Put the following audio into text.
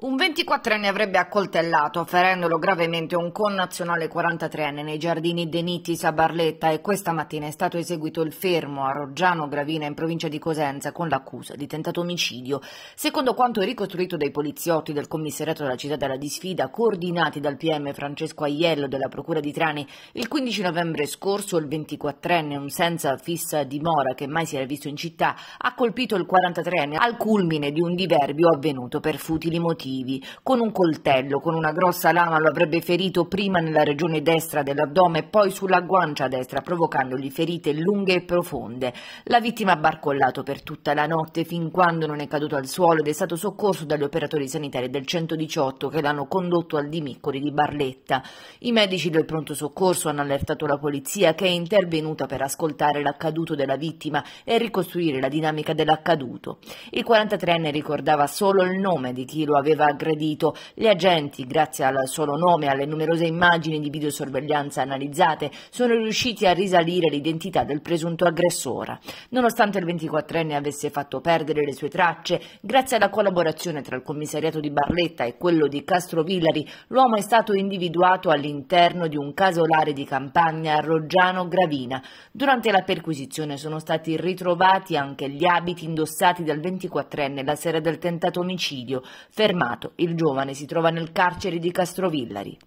Un 24enne avrebbe accoltellato, ferendolo gravemente, un connazionale 43enne nei giardini Denitis a Barletta e questa mattina è stato eseguito il fermo a Roggiano Gravina in provincia di Cosenza con l'accusa di tentato omicidio. Secondo quanto ricostruito dai poliziotti del commissariato della città della disfida, coordinati dal PM Francesco Aiello della procura di Trani, il 15 novembre scorso il 24enne, un senza fissa dimora che mai si era visto in città, ha colpito il 43enne al culmine di un diverbio avvenuto per futili motivi motivi. Con un coltello, con una grossa lama lo avrebbe ferito prima nella regione destra dell'addome e poi sulla guancia destra, provocandogli ferite lunghe e profonde. La vittima ha barcollato per tutta la notte fin quando non è caduto al suolo ed è stato soccorso dagli operatori sanitari del 118 che l'hanno condotto al Dimiccoli di Barletta. I medici del pronto soccorso hanno allertato la polizia che è intervenuta per ascoltare l'accaduto della vittima e ricostruire la dinamica dell'accaduto. Il 43enne ricordava solo il nome di chi lo aveva aveva aggredito. Gli agenti, grazie al solo nome e alle numerose immagini di videosorveglianza analizzate, sono riusciti a risalire l'identità del presunto aggressore. Nonostante il 24enne avesse fatto perdere le sue tracce, grazie alla collaborazione tra il commissariato di Barletta e quello di Castro Castrovillari, l'uomo è stato individuato all'interno di un casolare di campagna a Roggiano Gravina. Durante la perquisizione sono stati ritrovati anche gli abiti indossati dal 24enne la sera del tentato omicidio, fermato condannato, il giovane si trova nel carcere di Castrovillari.